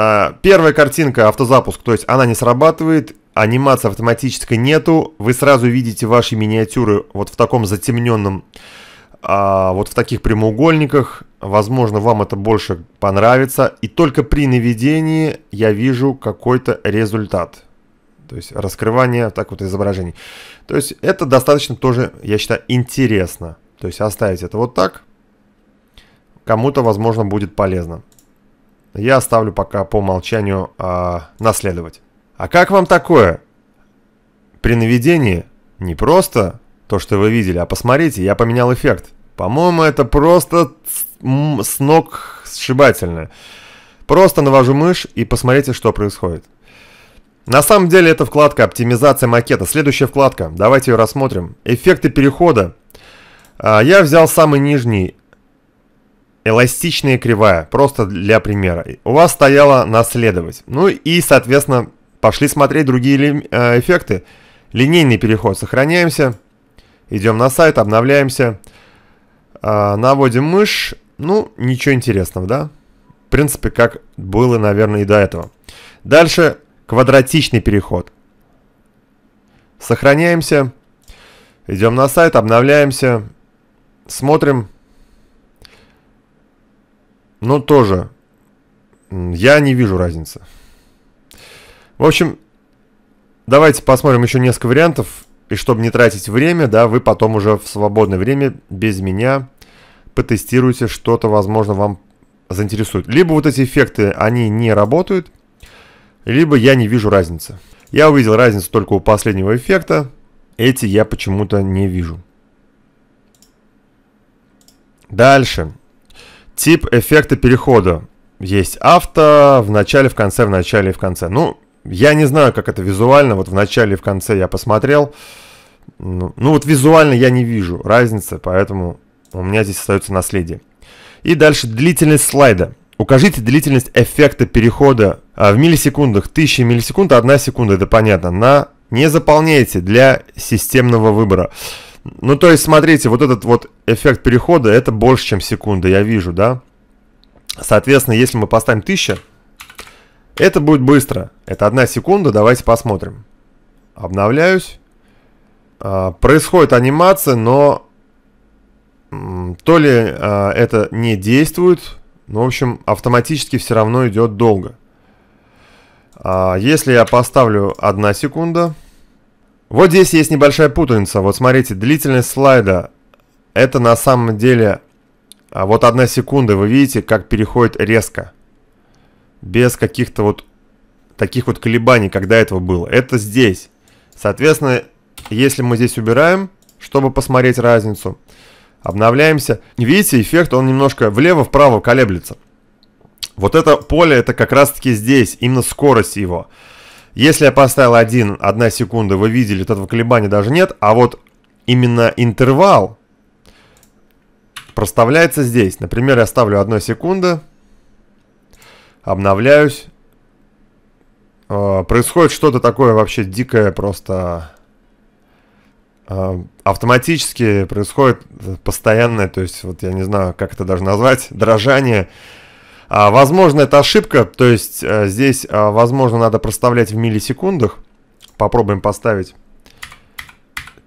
А, первая картинка автозапуск, то есть она не срабатывает, анимации автоматической нету. Вы сразу видите ваши миниатюры вот в таком затемненном, а, вот в таких прямоугольниках. Возможно, вам это больше понравится. И только при наведении я вижу какой-то результат. То есть раскрывание так вот изображений. То есть это достаточно тоже, я считаю, интересно. То есть оставить это вот так. Кому-то, возможно, будет полезно я оставлю пока по умолчанию э, наследовать. А как вам такое? При наведении не просто то, что вы видели, а посмотрите, я поменял эффект. По-моему, это просто с ног сшибательно. Просто навожу мышь и посмотрите, что происходит. На самом деле это вкладка «Оптимизация макета». Следующая вкладка, давайте ее рассмотрим. Эффекты перехода. А, я взял самый нижний эластичная кривая, просто для примера. У вас стояло наследовать. Ну и, соответственно, пошли смотреть другие э, эффекты. Линейный переход. Сохраняемся. Идем на сайт, обновляемся. А, наводим мышь. Ну, ничего интересного, да? В принципе, как было, наверное, и до этого. Дальше квадратичный переход. Сохраняемся. Идем на сайт, обновляемся. Смотрим но ну, тоже я не вижу разницы. В общем, давайте посмотрим еще несколько вариантов. И чтобы не тратить время, да, вы потом уже в свободное время без меня потестируйте что-то, возможно, вам заинтересует. Либо вот эти эффекты, они не работают, либо я не вижу разницы. Я увидел разницу только у последнего эффекта, эти я почему-то не вижу. Дальше. Тип эффекта перехода. Есть авто в начале, в конце, в начале и в конце. Ну, я не знаю, как это визуально. Вот в начале и в конце я посмотрел. Ну, ну вот визуально я не вижу разницы, поэтому у меня здесь остается наследие. И дальше длительность слайда. Укажите длительность эффекта перехода а, в миллисекундах. 1000 миллисекунд, 1 секунда, это понятно. На не заполняйте для системного выбора. Ну, то есть, смотрите, вот этот вот эффект перехода, это больше, чем секунда, я вижу, да? Соответственно, если мы поставим 1000, это будет быстро. Это одна секунда, давайте посмотрим. Обновляюсь. А, происходит анимация, но то ли а, это не действует, но, в общем, автоматически все равно идет долго. А, если я поставлю 1 секунда... Вот здесь есть небольшая путаница. Вот смотрите, длительность слайда. Это на самом деле а, вот одна секунда. Вы видите, как переходит резко. Без каких-то вот таких вот колебаний, когда этого было. Это здесь. Соответственно, если мы здесь убираем, чтобы посмотреть разницу, обновляемся. Видите, эффект, он немножко влево-вправо колеблется. Вот это поле, это как раз-таки здесь, именно скорость его. Если я поставил 1, 1 секунда, вы видели, этого колебания даже нет, а вот именно интервал проставляется здесь. Например, я ставлю 1 секунда, обновляюсь. Э, происходит что-то такое вообще дикое, просто э, автоматически происходит постоянное, то есть вот я не знаю, как это даже назвать, дрожание, а, возможно, это ошибка, то есть э, здесь, э, возможно, надо проставлять в миллисекундах. Попробуем поставить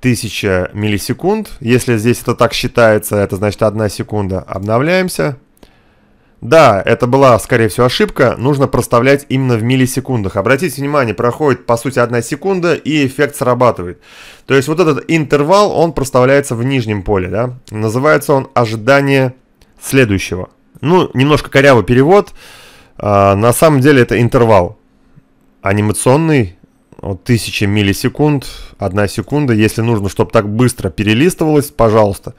1000 миллисекунд. Если здесь это так считается, это значит 1 секунда. Обновляемся. Да, это была, скорее всего, ошибка. Нужно проставлять именно в миллисекундах. Обратите внимание, проходит, по сути, одна секунда, и эффект срабатывает. То есть вот этот интервал, он проставляется в нижнем поле, да. Называется он «Ожидание следующего». Ну, немножко корявый перевод. А, на самом деле это интервал анимационный, вот 1000 миллисекунд, одна секунда. Если нужно, чтобы так быстро перелистывалось, пожалуйста.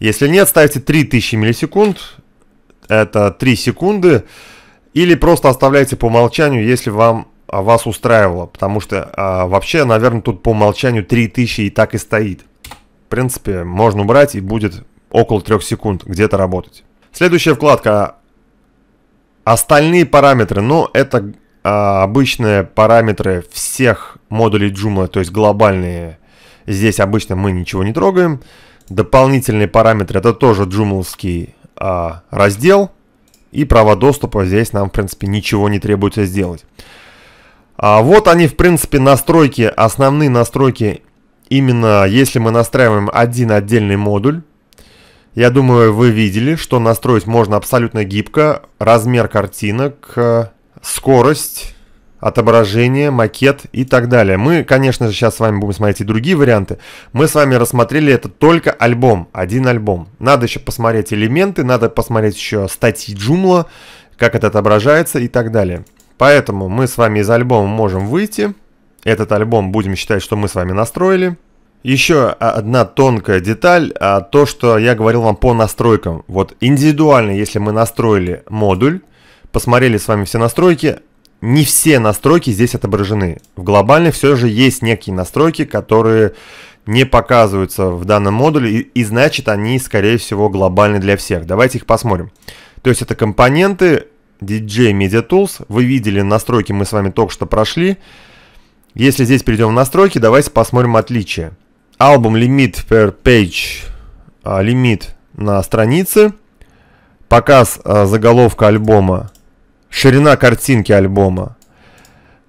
Если нет, ставьте 3000 миллисекунд, это 3 секунды. Или просто оставляйте по умолчанию, если вам а, вас устраивало. Потому что а, вообще, наверное, тут по умолчанию 3000 и так и стоит. В принципе, можно убрать и будет около 3 секунд где-то работать. Следующая вкладка. Остальные параметры. Ну, это а, обычные параметры всех модулей Joomla, то есть глобальные. Здесь обычно мы ничего не трогаем. Дополнительные параметры. Это тоже джумловский а, раздел. И права доступа здесь нам, в принципе, ничего не требуется сделать. А вот они, в принципе, настройки, основные настройки. Именно если мы настраиваем один отдельный модуль, я думаю, вы видели, что настроить можно абсолютно гибко размер картинок, э, скорость, отображение, макет и так далее. Мы, конечно же, сейчас с вами будем смотреть и другие варианты. Мы с вами рассмотрели это только альбом, один альбом. Надо еще посмотреть элементы, надо посмотреть еще статьи Joomla, как это отображается и так далее. Поэтому мы с вами из альбома можем выйти. Этот альбом будем считать, что мы с вами настроили. Еще одна тонкая деталь, а то, что я говорил вам по настройкам. Вот индивидуально, если мы настроили модуль, посмотрели с вами все настройки, не все настройки здесь отображены. В глобальной все же есть некие настройки, которые не показываются в данном модуле, и, и значит они, скорее всего, глобальны для всех. Давайте их посмотрим. То есть это компоненты DJ Media Tools. Вы видели настройки, мы с вами только что прошли. Если здесь перейдем в настройки, давайте посмотрим отличия album limit per page, лимит а, на странице, показ а, заголовка альбома, ширина картинки альбома,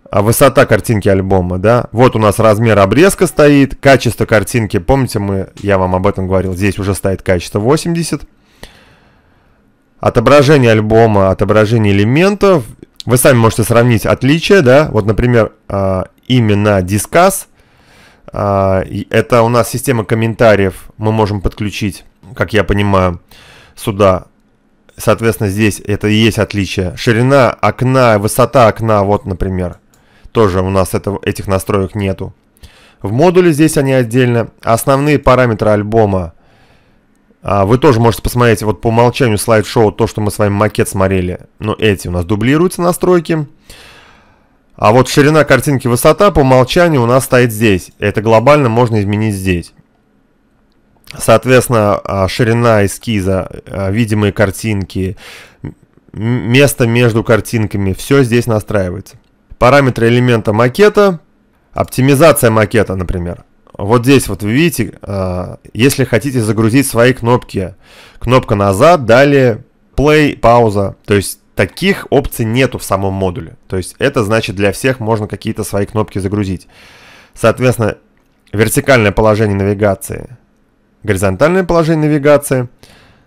а, высота картинки альбома, да. Вот у нас размер обрезка стоит, качество картинки, помните, мы, я вам об этом говорил, здесь уже стоит качество 80. Отображение альбома, отображение элементов. Вы сами можете сравнить отличия, да. Вот, например, именно дискас – а, это у нас система комментариев, мы можем подключить, как я понимаю, сюда. Соответственно, здесь это и есть отличие. Ширина окна, высота окна, вот, например. Тоже у нас этого, этих настроек нету. В модуле здесь они отдельно. Основные параметры альбома. А, вы тоже можете посмотреть вот по умолчанию слайд-шоу, то, что мы с вами макет смотрели. Но эти у нас дублируются настройки. Настройки. А вот ширина картинки высота по умолчанию у нас стоит здесь. Это глобально можно изменить здесь. Соответственно, а, ширина эскиза, а, видимые картинки, место между картинками, все здесь настраивается. Параметры элемента макета, оптимизация макета, например. Вот здесь вот вы видите, а, если хотите загрузить свои кнопки, кнопка назад, далее play, пауза, то есть таких опций нету в самом модуле. То есть это значит для всех можно какие-то свои кнопки загрузить. Соответственно, вертикальное положение навигации, горизонтальное положение навигации,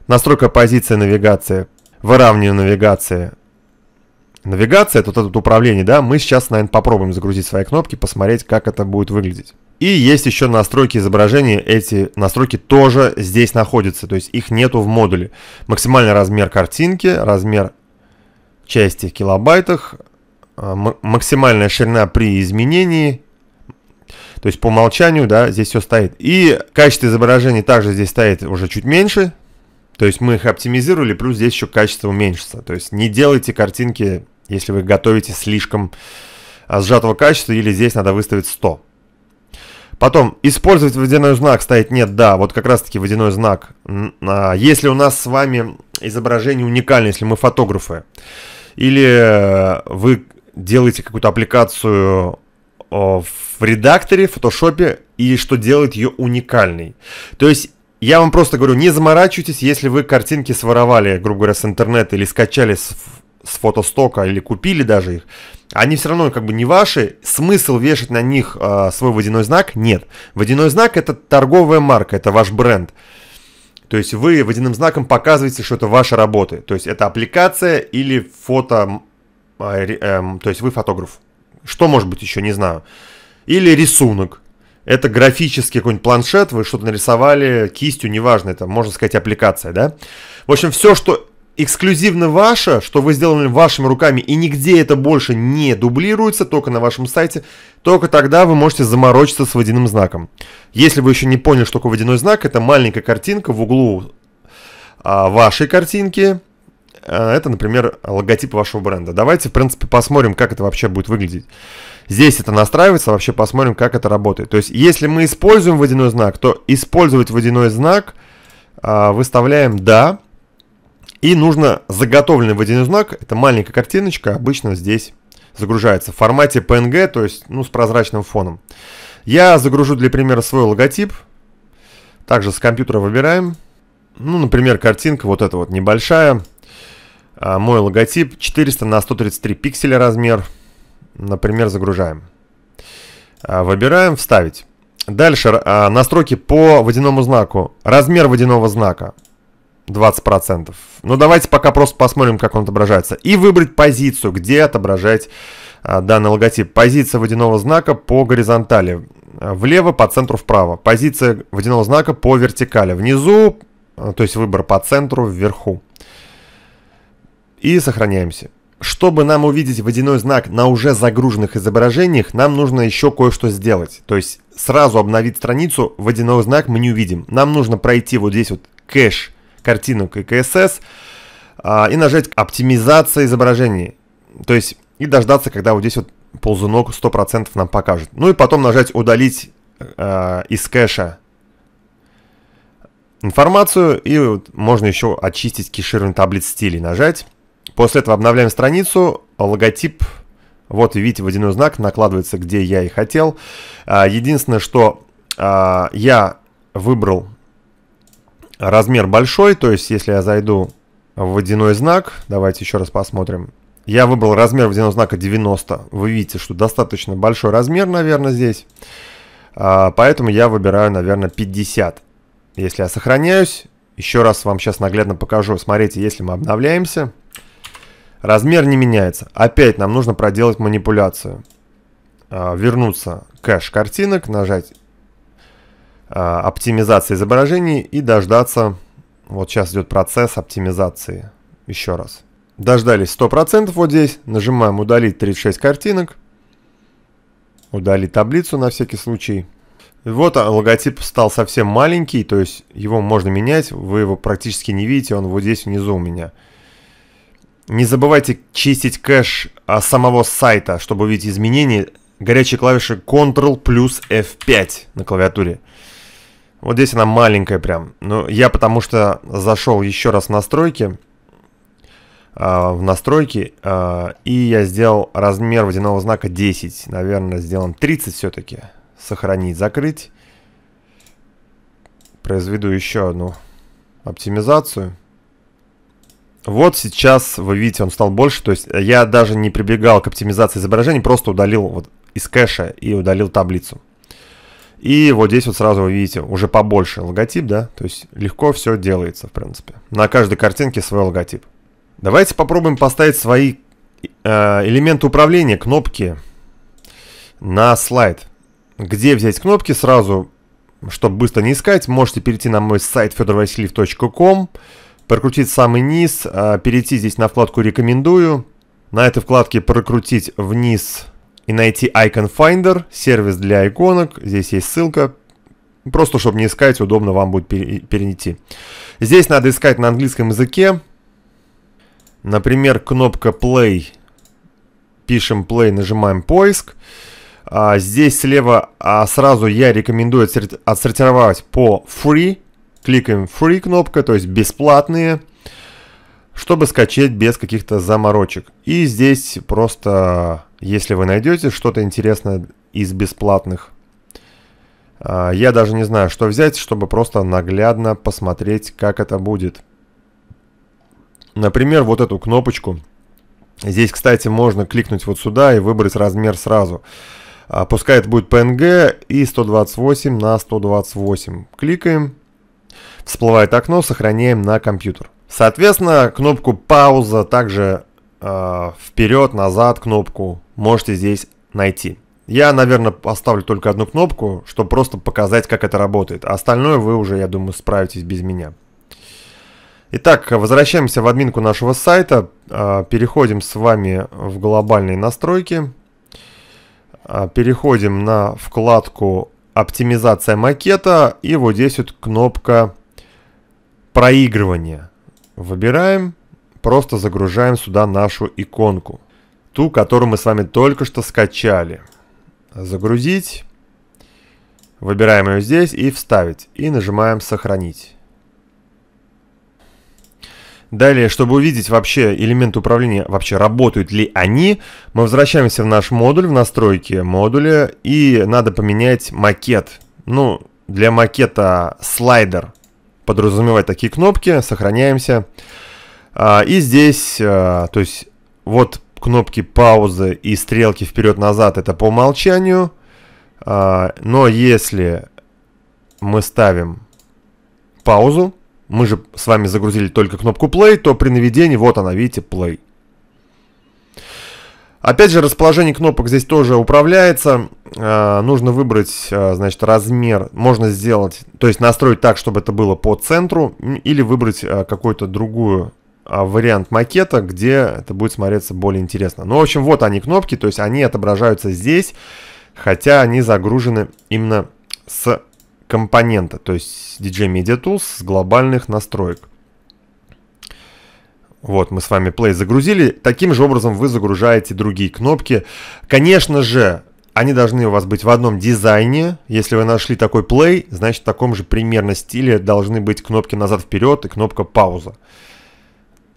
настройка позиции навигации, выравнивание навигации. Навигация, тут это управление, да, мы сейчас, наверное, попробуем загрузить свои кнопки, посмотреть, как это будет выглядеть. И есть еще настройки изображения. Эти настройки тоже здесь находятся, то есть их нету в модуле. Максимальный размер картинки, размер части в килобайтах, а, максимальная ширина при изменении, то есть по умолчанию, да, здесь все стоит. И качество изображения также здесь стоит уже чуть меньше, то есть мы их оптимизировали, плюс здесь еще качество уменьшится. То есть не делайте картинки, если вы готовите слишком а, сжатого качества, или здесь надо выставить 100. Потом, использовать водяной знак стоит нет, да, вот как раз таки водяной знак. А, если у нас с вами изображение уникальное, если мы фотографы, или э, вы делаете какую-то аппликацию в редакторе, в фотошопе, и что делает ее уникальной. То есть я вам просто говорю, не заморачивайтесь, если вы картинки своровали, грубо говоря, с интернета или скачали с, с фотостока или купили даже их. Они все равно как бы не ваши. Смысл вешать на них э, свой водяной знак нет. Водяной знак это торговая марка, это ваш бренд. То есть вы водяным знаком показываете, что это ваша работа. То есть это аппликация или фото... Э, э, то есть вы фотограф. Что может быть еще, не знаю. Или рисунок. Это графический какой-нибудь планшет, вы что-то нарисовали кистью, неважно, это, можно сказать, аппликация, да? В общем, все, что эксклюзивно ваше, что вы сделали вашими руками, и нигде это больше не дублируется, только на вашем сайте, только тогда вы можете заморочиться с водяным знаком. Если вы еще не поняли, что такое водяной знак, это маленькая картинка в углу а, вашей картинки. А, это, например, логотип вашего бренда. Давайте, в принципе, посмотрим, как это вообще будет выглядеть. Здесь это настраивается, вообще посмотрим, как это работает. То есть, если мы используем водяной знак, то использовать водяной знак а, выставляем «да», и нужно заготовленный водяной знак, это маленькая картиночка, обычно здесь загружается в формате PNG, то есть ну, с прозрачным фоном. Я загружу для примера свой логотип. Также с компьютера выбираем. Ну, например, картинка вот эта вот небольшая. А мой логотип 400 на 133 пикселя размер. Например, загружаем. А выбираем «Вставить». Дальше а, настройки по водяному знаку. Размер водяного знака. 20%. Ну, давайте пока просто посмотрим, как он отображается. И выбрать позицию, где отображать а, данный логотип. Позиция водяного знака по горизонтали. Влево, по центру, вправо. Позиция водяного знака по вертикали. Внизу, а, то есть выбор по центру, вверху. И сохраняемся. Чтобы нам увидеть водяной знак на уже загруженных изображениях, нам нужно еще кое-что сделать. То есть сразу обновить страницу, водяной знак мы не увидим. Нам нужно пройти вот здесь вот кэш картину KKSS а, и нажать «Оптимизация изображений». То есть и дождаться, когда вот здесь вот ползунок 100% нам покажет. Ну и потом нажать «Удалить э, из кэша» информацию. И вот можно еще очистить кеширование таблиц стилей. Нажать. После этого обновляем страницу. Логотип. Вот видите, водяной знак накладывается, где я и хотел. А, единственное, что а, я выбрал размер большой, то есть если я зайду в водяной знак, давайте еще раз посмотрим. Я выбрал размер водяного знака 90. Вы видите, что достаточно большой размер, наверное, здесь. А, поэтому я выбираю, наверное, 50. Если я сохраняюсь, еще раз вам сейчас наглядно покажу. Смотрите, если мы обновляемся, размер не меняется. Опять нам нужно проделать манипуляцию а, вернуться кэш картинок, нажать Э, оптимизации изображений и дождаться, вот сейчас идет процесс оптимизации, еще раз. Дождались 100% вот здесь, нажимаем удалить 36 картинок, удалить таблицу на всякий случай. Вот а, логотип стал совсем маленький, то есть его можно менять, вы его практически не видите, он вот здесь внизу у меня. Не забывайте чистить кэш а, самого сайта, чтобы увидеть изменения. Горячие клавиши Ctrl плюс F5 на клавиатуре. Вот здесь она маленькая прям. Ну, я потому что зашел еще раз в настройки. А, в настройки. А, и я сделал размер водяного знака 10. Наверное, сделан 30 все-таки. Сохранить, закрыть. Произведу еще одну оптимизацию. Вот сейчас, вы видите, он стал больше. То есть э, я даже не прибегал к оптимизации изображений, просто удалил вот из кэша и удалил таблицу. И вот здесь вот сразу вы видите уже побольше логотип, да, то есть легко все делается, в принципе. На каждой картинке свой логотип. Давайте попробуем поставить свои э, элементы управления, кнопки на слайд. Где взять кнопки сразу, чтобы быстро не искать, можете перейти на мой сайт fedorvasiliev.com, прокрутить самый низ, э, перейти здесь на вкладку «Рекомендую», на этой вкладке прокрутить вниз и найти Icon Finder, сервис для иконок. Здесь есть ссылка. Просто, чтобы не искать, удобно вам будет перенести. Здесь надо искать на английском языке. Например, кнопка Play. Пишем Play, нажимаем поиск. А здесь слева а сразу я рекомендую отсортировать по Free. Кликаем Free кнопка, то есть бесплатные чтобы скачать без каких-то заморочек. И здесь просто если вы найдете что-то интересное из бесплатных, а, я даже не знаю, что взять, чтобы просто наглядно посмотреть, как это будет. Например, вот эту кнопочку. Здесь, кстати, можно кликнуть вот сюда и выбрать размер сразу. А, пускай это будет PNG и 128 на 128. Кликаем. Всплывает окно, сохраняем на компьютер. Соответственно, кнопку пауза также э, вперед, назад кнопку можете здесь найти. Я, наверное, поставлю только одну кнопку, чтобы просто показать, как это работает. А остальное вы уже, я думаю, справитесь без меня. Итак, возвращаемся в админку нашего сайта. Э, переходим с вами в глобальные настройки. Э, переходим на вкладку «Оптимизация макета» и вот здесь вот кнопка «Проигрывание». Выбираем просто загружаем сюда нашу иконку. Ту, которую мы с вами только что скачали. Загрузить. Выбираем ее здесь и вставить. И нажимаем сохранить. Далее, чтобы увидеть вообще элементы управления, вообще работают ли они, мы возвращаемся в наш модуль, в настройки модуля, и надо поменять макет. Ну, для макета слайдер подразумевает такие кнопки, сохраняемся. Сохраняемся. А, и здесь, а, то есть, вот кнопки паузы и стрелки вперед-назад это по умолчанию. А, но если мы ставим паузу, мы же с вами загрузили только кнопку play, то при наведении, вот она, видите, play. Опять же, расположение кнопок здесь тоже управляется. нужно выбрать, значит, размер. Можно сделать, то есть настроить так, чтобы это было по центру, или выбрать какую-то другую а, вариант макета, где это будет смотреться более интересно. Ну, в общем, вот они кнопки, то есть они отображаются здесь, хотя они загружены именно с компонента, то есть DJ Media Tools с глобальных настроек. Вот, мы с вами Play загрузили. Таким же образом вы загружаете другие кнопки. Конечно же, они должны у вас быть в одном дизайне. Если вы нашли такой Play, значит в таком же примерно стиле должны быть кнопки назад-вперед и кнопка пауза.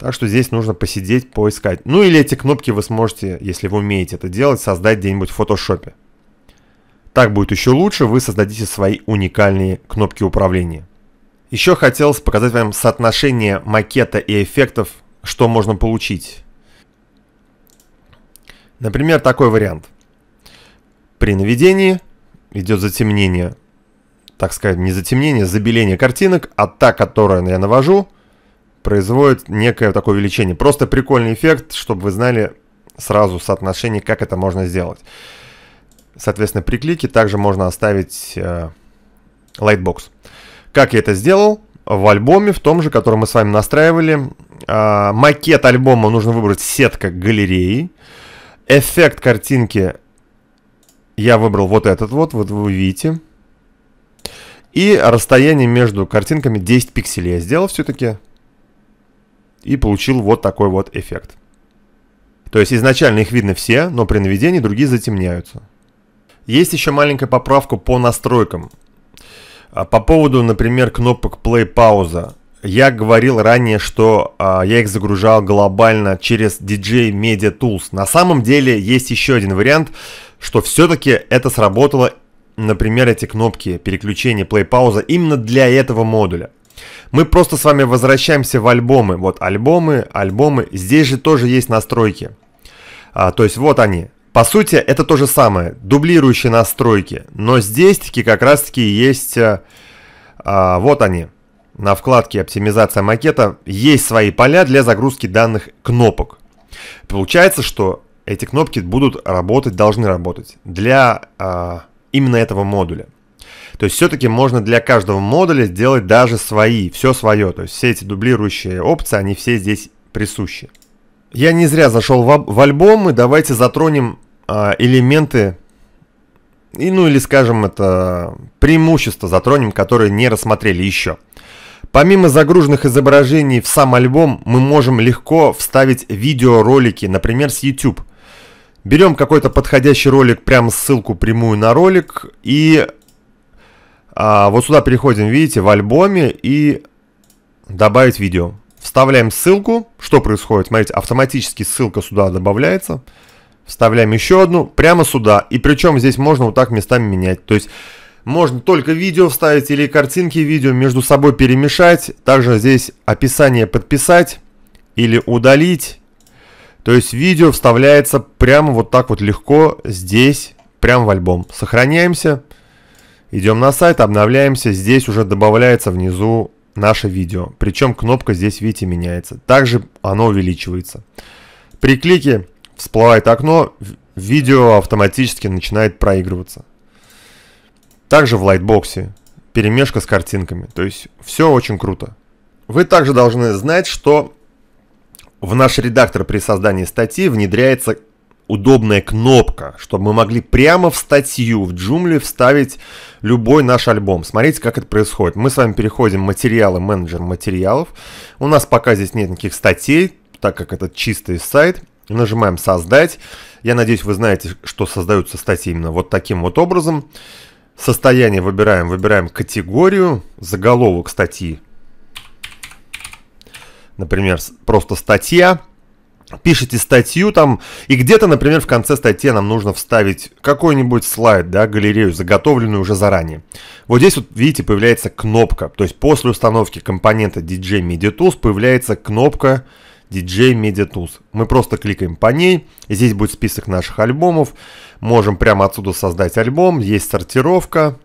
Так что здесь нужно посидеть, поискать. Ну или эти кнопки вы сможете, если вы умеете это делать, создать где-нибудь в фотошопе. Так будет еще лучше, вы создадите свои уникальные кнопки управления. Еще хотелось показать вам соотношение макета и эффектов, что можно получить. Например, такой вариант. При наведении идет затемнение, так сказать, не затемнение, а забеление картинок, а та, которую я навожу – производит некое такое увеличение. Просто прикольный эффект, чтобы вы знали сразу соотношение, как это можно сделать. Соответственно, при клике также можно оставить э, Lightbox. Как я это сделал? В альбоме, в том же, который мы с вами настраивали, э, макет альбома нужно выбрать сетка галереи. Эффект картинки я выбрал вот этот вот, вот вы видите. И расстояние между картинками 10 пикселей я сделал все-таки и получил вот такой вот эффект. То есть изначально их видно все, но при наведении другие затемняются. Есть еще маленькая поправка по настройкам. А, по поводу, например, кнопок play пауза. Я говорил ранее, что э, я их загружал глобально через DJ Media Tools. На самом деле есть еще один вариант, что все-таки это сработало, например, эти кнопки переключения play пауза именно для этого модуля. Мы просто с вами возвращаемся в альбомы. Вот альбомы, альбомы. Здесь же тоже есть настройки. А, то есть вот они. По сути, это то же самое. Дублирующие настройки. Но здесь-таки как раз-таки есть... Э, а, вот они. На вкладке «Оптимизация макета» есть свои поля для загрузки данных кнопок. Получается, что эти кнопки будут работать, должны работать для а, именно этого модуля. То есть все-таки можно для каждого модуля сделать даже свои, все свое. То есть все эти дублирующие опции, они все здесь присущи. Я не зря зашел в, в альбом, и давайте затронем э, элементы, и, ну или скажем это, преимущества затронем, которые не рассмотрели еще. Помимо загруженных изображений в сам альбом, мы можем легко вставить видеоролики, например, с YouTube. Берем какой-то подходящий ролик, прям ссылку прямую на ролик, и а, вот сюда переходим, видите, в альбоме и добавить видео. Вставляем ссылку. Что происходит? Смотрите, автоматически ссылка сюда добавляется. Вставляем еще одну прямо сюда. И причем здесь можно вот так местами менять. То есть можно только видео вставить или картинки видео между собой перемешать. Также здесь описание подписать или удалить. То есть видео вставляется прямо вот так вот легко здесь, прямо в альбом. Сохраняемся. Идем на сайт, обновляемся. Здесь уже добавляется внизу наше видео. Причем кнопка здесь, видите, меняется. Также оно увеличивается. При клике всплывает окно, видео автоматически начинает проигрываться. Также в лайтбоксе перемешка с картинками. То есть все очень круто. Вы также должны знать, что в наш редактор при создании статьи внедряется удобная кнопка, чтобы мы могли прямо в статью в Joomla вставить любой наш альбом. Смотрите, как это происходит. Мы с вами переходим в материалы, менеджер материалов. У нас пока здесь нет никаких статей, так как это чистый сайт. Нажимаем «Создать». Я надеюсь, вы знаете, что создаются статьи именно вот таким вот образом. Состояние выбираем, выбираем категорию, заголовок статьи. Например, просто статья пишете статью там, и где-то, например, в конце статьи нам нужно вставить какой-нибудь слайд, да, галерею, заготовленную уже заранее. Вот здесь вот, видите, появляется кнопка, то есть после установки компонента DJ Media Tools появляется кнопка DJ Media Tools. Мы просто кликаем по ней, здесь будет список наших альбомов, можем прямо отсюда создать альбом, есть сортировка,